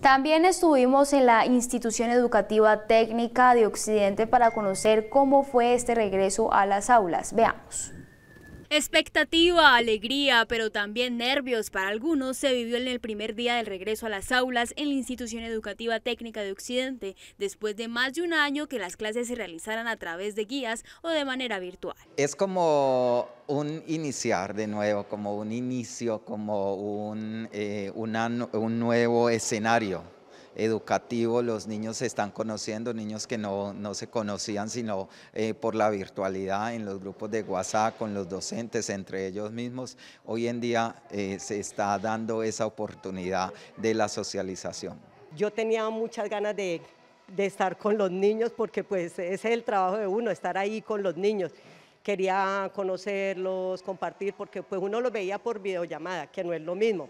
También estuvimos en la institución educativa técnica de Occidente para conocer cómo fue este regreso a las aulas. Veamos. Expectativa, alegría, pero también nervios para algunos se vivió en el primer día del regreso a las aulas en la institución educativa técnica de Occidente, después de más de un año que las clases se realizaran a través de guías o de manera virtual. Es como un iniciar de nuevo, como un inicio, como un un nuevo escenario educativo, los niños se están conociendo, niños que no, no se conocían sino eh, por la virtualidad en los grupos de WhatsApp, con los docentes, entre ellos mismos. Hoy en día eh, se está dando esa oportunidad de la socialización. Yo tenía muchas ganas de, de estar con los niños porque pues es el trabajo de uno, estar ahí con los niños quería conocerlos, compartir, porque pues uno los veía por videollamada, que no es lo mismo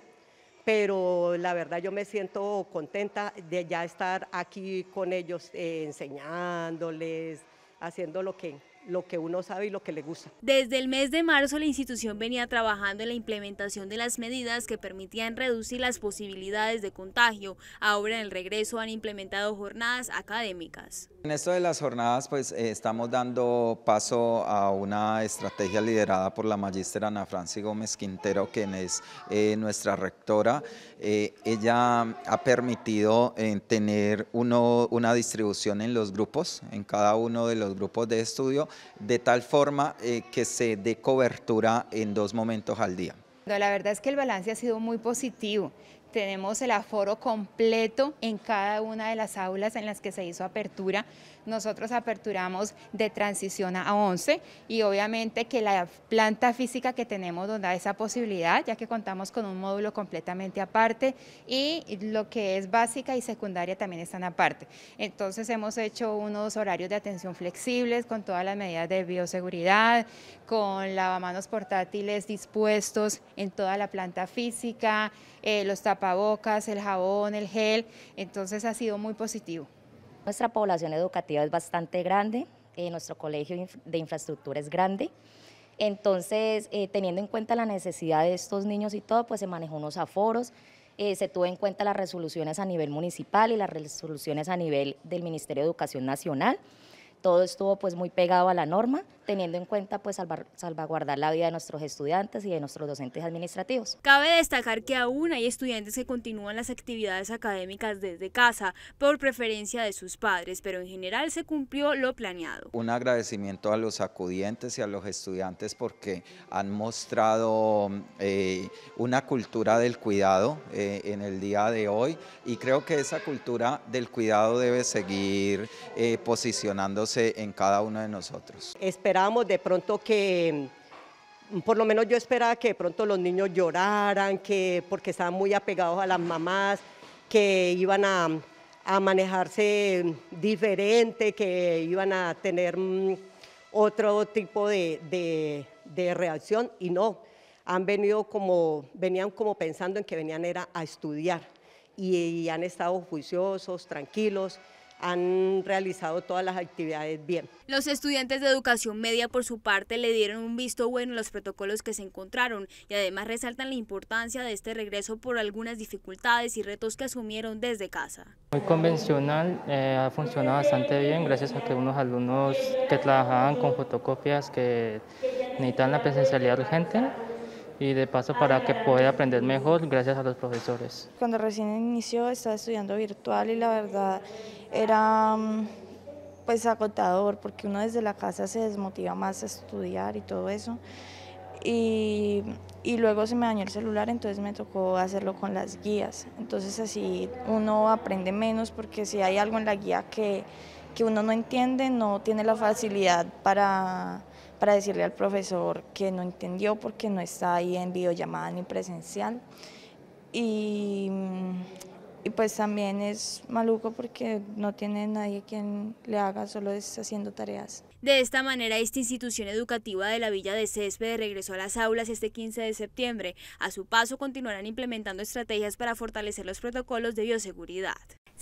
pero la verdad yo me siento contenta de ya estar aquí con ellos eh, enseñándoles, haciendo lo que lo que uno sabe y lo que le gusta. Desde el mes de marzo la institución venía trabajando en la implementación de las medidas que permitían reducir las posibilidades de contagio. Ahora en el regreso han implementado jornadas académicas. En esto de las jornadas pues eh, estamos dando paso a una estrategia liderada por la magistra Ana Franci Gómez Quintero, quien es eh, nuestra rectora. Eh, ella ha permitido tener una distribución en los grupos, en cada uno de los grupos de estudio de tal forma eh, que se dé cobertura en dos momentos al día. La verdad es que el balance ha sido muy positivo tenemos el aforo completo en cada una de las aulas en las que se hizo apertura. Nosotros aperturamos de transición a 11 y obviamente que la planta física que tenemos nos da esa posibilidad, ya que contamos con un módulo completamente aparte y lo que es básica y secundaria también están aparte. Entonces hemos hecho unos horarios de atención flexibles con todas las medidas de bioseguridad, con lavamanos portátiles dispuestos en toda la planta física, eh, los tapas tapabocas, el jabón, el gel, entonces ha sido muy positivo. Nuestra población educativa es bastante grande, eh, nuestro colegio de infraestructura es grande, entonces eh, teniendo en cuenta la necesidad de estos niños y todo, pues se manejó unos aforos, eh, se tuvo en cuenta las resoluciones a nivel municipal y las resoluciones a nivel del Ministerio de Educación Nacional, todo estuvo pues muy pegado a la norma, teniendo en cuenta pues salvaguardar la vida de nuestros estudiantes y de nuestros docentes administrativos. Cabe destacar que aún hay estudiantes que continúan las actividades académicas desde casa por preferencia de sus padres, pero en general se cumplió lo planeado. Un agradecimiento a los acudientes y a los estudiantes porque han mostrado eh, una cultura del cuidado eh, en el día de hoy y creo que esa cultura del cuidado debe seguir eh, posicionándose en cada uno de nosotros esperábamos de pronto que, mm, por lo menos yo esperaba que de pronto los niños lloraran, que porque estaban muy apegados a las mamás, que iban a, manejarse diferente, que iban a tener mm, otro tipo de, reacción y no, han venido como, venían como pensando en que venían era a estudiar y han estado juiciosos, tranquilos han realizado todas las actividades bien. Los estudiantes de educación media, por su parte, le dieron un visto bueno a los protocolos que se encontraron y además resaltan la importancia de este regreso por algunas dificultades y retos que asumieron desde casa. Muy convencional, eh, ha funcionado bastante bien gracias a que unos alumnos que trabajaban con fotocopias que necesitan la presencialidad urgente y de paso para que pueda aprender mejor gracias a los profesores. Cuando recién inició estaba estudiando virtual y la verdad era mm, pues agotador porque uno desde la casa se desmotiva más a estudiar y todo eso. Y, y, luego se me dañó el celular, entonces me tocó hacerlo con las guías. Entonces así uno aprende menos porque si hay algo en la guía que, que uno no entiende, no tiene la facilidad para para decirle al profesor que no entendió porque no está ahí en videollamada ni presencial. Y, pues también es maluco porque no tiene nadie quien le haga, solo está haciendo tareas. De esta manera, esta institución educativa de la Villa de Césped regresó a las aulas este 15 de septiembre. A su paso continuarán implementando estrategias para fortalecer los protocolos de bioseguridad.